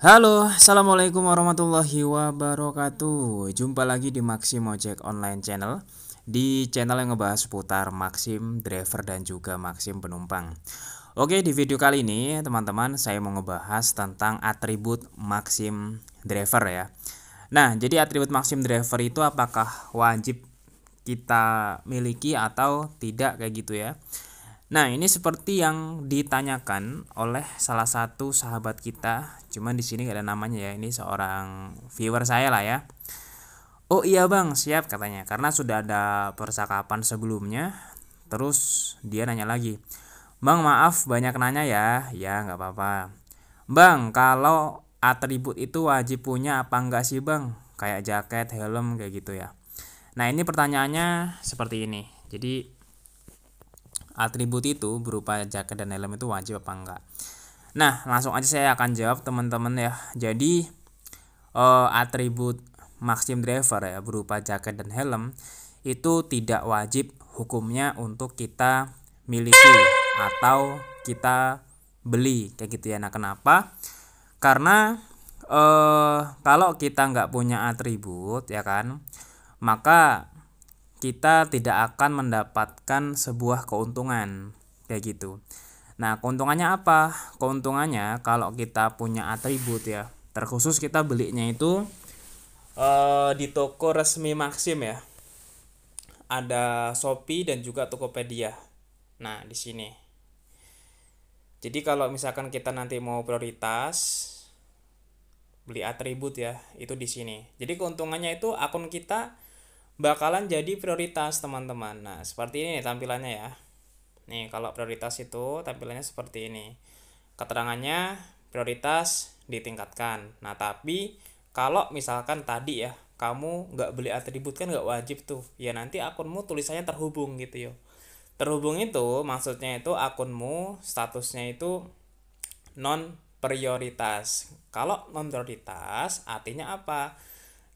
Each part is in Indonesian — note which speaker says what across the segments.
Speaker 1: Halo, Assalamualaikum warahmatullahi wabarakatuh Jumpa lagi di Maxim Ojek Online Channel Di channel yang ngebahas seputar Maxim Driver dan juga Maxim Penumpang Oke, di video kali ini teman-teman saya mau ngebahas tentang atribut Maxim Driver ya Nah, jadi atribut Maxim Driver itu apakah wajib kita miliki atau tidak kayak gitu ya Nah, ini seperti yang ditanyakan oleh salah satu sahabat kita. Cuman di sini gak ada namanya ya. Ini seorang viewer saya lah ya. Oh iya bang, siap katanya. Karena sudah ada percakapan sebelumnya. Terus dia nanya lagi. Bang maaf banyak nanya ya. Ya gak apa-apa. Bang kalau atribut itu wajib punya apa enggak sih bang? Kayak jaket, helm kayak gitu ya. Nah ini pertanyaannya seperti ini. Jadi atribut itu berupa jaket dan helm itu wajib apa enggak. Nah, langsung aja saya akan jawab teman-teman ya. Jadi uh, atribut Maxim driver ya berupa jaket dan helm itu tidak wajib hukumnya untuk kita miliki atau kita beli kayak gitu ya. Nah, kenapa? Karena eh kalau kita nggak punya atribut ya kan, maka kita tidak akan mendapatkan sebuah keuntungan kayak gitu. Nah, keuntungannya apa? Keuntungannya kalau kita punya atribut ya. Terkhusus kita belinya itu uh, di toko resmi Maxim ya. Ada Shopee dan juga Tokopedia. Nah, di sini. Jadi kalau misalkan kita nanti mau prioritas beli atribut ya, itu di sini. Jadi keuntungannya itu akun kita bakalan jadi prioritas teman-teman nah seperti ini nih tampilannya ya nih kalau prioritas itu tampilannya seperti ini keterangannya prioritas ditingkatkan nah tapi kalau misalkan tadi ya kamu nggak beli atribut kan nggak wajib tuh ya nanti akunmu tulisannya terhubung gitu yo terhubung itu maksudnya itu akunmu statusnya itu non prioritas kalau non prioritas artinya apa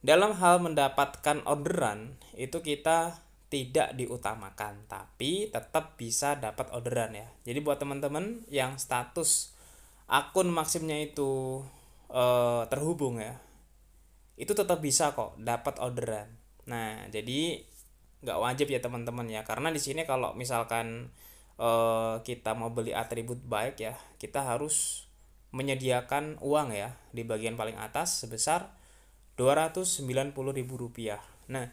Speaker 1: dalam hal mendapatkan orderan itu kita tidak diutamakan tapi tetap bisa dapat orderan ya jadi buat teman-teman yang status akun maksimnya itu eh, terhubung ya itu tetap bisa kok dapat orderan nah jadi nggak wajib ya teman-teman ya karena di sini kalau misalkan eh, kita mau beli atribut baik ya kita harus menyediakan uang ya di bagian paling atas sebesar ribu rupiah. Nah,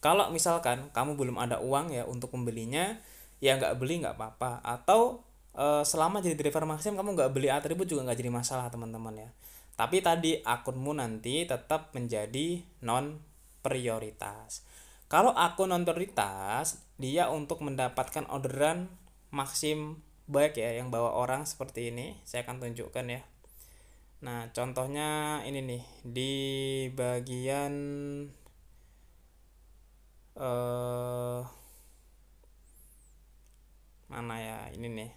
Speaker 1: kalau misalkan kamu belum ada uang ya untuk membelinya, ya nggak beli nggak apa-apa. Atau e, selama jadi driver maksimum kamu nggak beli atribut juga nggak jadi masalah teman-teman ya. Tapi tadi akunmu nanti tetap menjadi non prioritas. Kalau akun non prioritas, dia untuk mendapatkan orderan maksim baik ya yang bawa orang seperti ini. Saya akan tunjukkan ya. Nah, contohnya ini nih di bagian eh mana ya? Ini nih.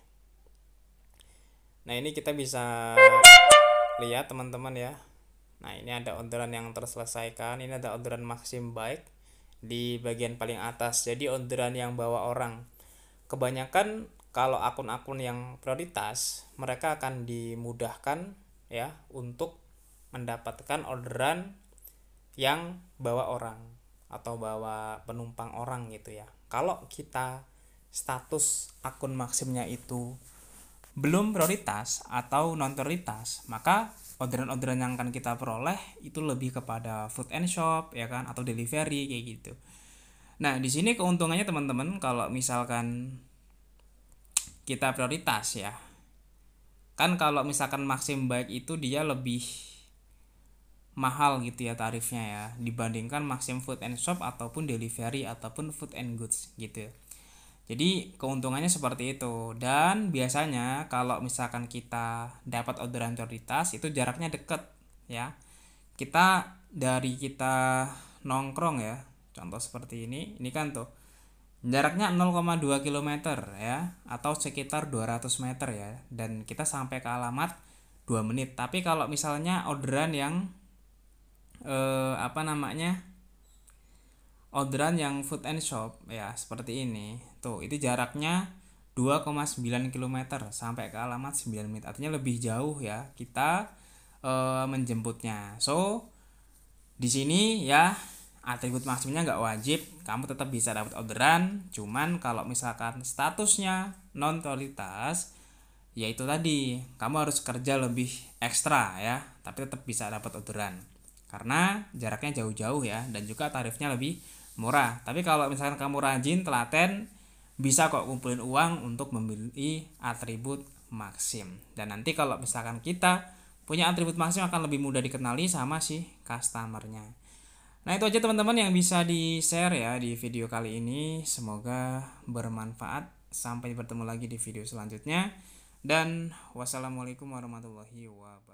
Speaker 1: Nah, ini kita bisa lihat teman-teman ya. Nah, ini ada orderan yang terselesaikan, ini ada orderan maksim baik di bagian paling atas. Jadi orderan yang bawa orang. Kebanyakan kalau akun-akun yang prioritas, mereka akan dimudahkan ya untuk mendapatkan orderan yang bawa orang atau bawa penumpang orang gitu ya. Kalau kita status akun maksimnya itu belum prioritas atau non prioritas, maka orderan-orderan yang akan kita peroleh itu lebih kepada food and shop ya kan atau delivery kayak gitu. Nah, di sini keuntungannya teman-teman kalau misalkan kita prioritas ya kan kalau misalkan maksim baik itu dia lebih mahal gitu ya tarifnya ya dibandingkan maksim Food and Shop ataupun delivery ataupun food and goods gitu. Jadi keuntungannya seperti itu dan biasanya kalau misalkan kita dapat orderan prioritas itu jaraknya deket ya. Kita dari kita nongkrong ya, contoh seperti ini, ini kan tuh Jaraknya 0,2 km ya atau sekitar 200 meter ya dan kita sampai ke alamat 2 menit. Tapi kalau misalnya orderan yang eh, apa namanya? Orderan yang food and shop ya seperti ini. Tuh, itu jaraknya 2,9 km sampai ke alamat 9 menit. Artinya lebih jauh ya kita eh, menjemputnya. So di sini ya atribut maksimumnya nggak wajib kamu tetap bisa dapat orderan cuman kalau misalkan statusnya non prioritas yaitu tadi kamu harus kerja lebih ekstra ya tapi tetap bisa dapat orderan karena jaraknya jauh-jauh ya dan juga tarifnya lebih murah tapi kalau misalkan kamu rajin telaten bisa kok kumpulin uang untuk membeli atribut maksim dan nanti kalau misalkan kita punya atribut maksim akan lebih mudah dikenali sama si customernya Nah itu aja teman-teman yang bisa di-share ya di video kali ini. Semoga bermanfaat. Sampai bertemu lagi di video selanjutnya. Dan wassalamualaikum warahmatullahi wabarakatuh.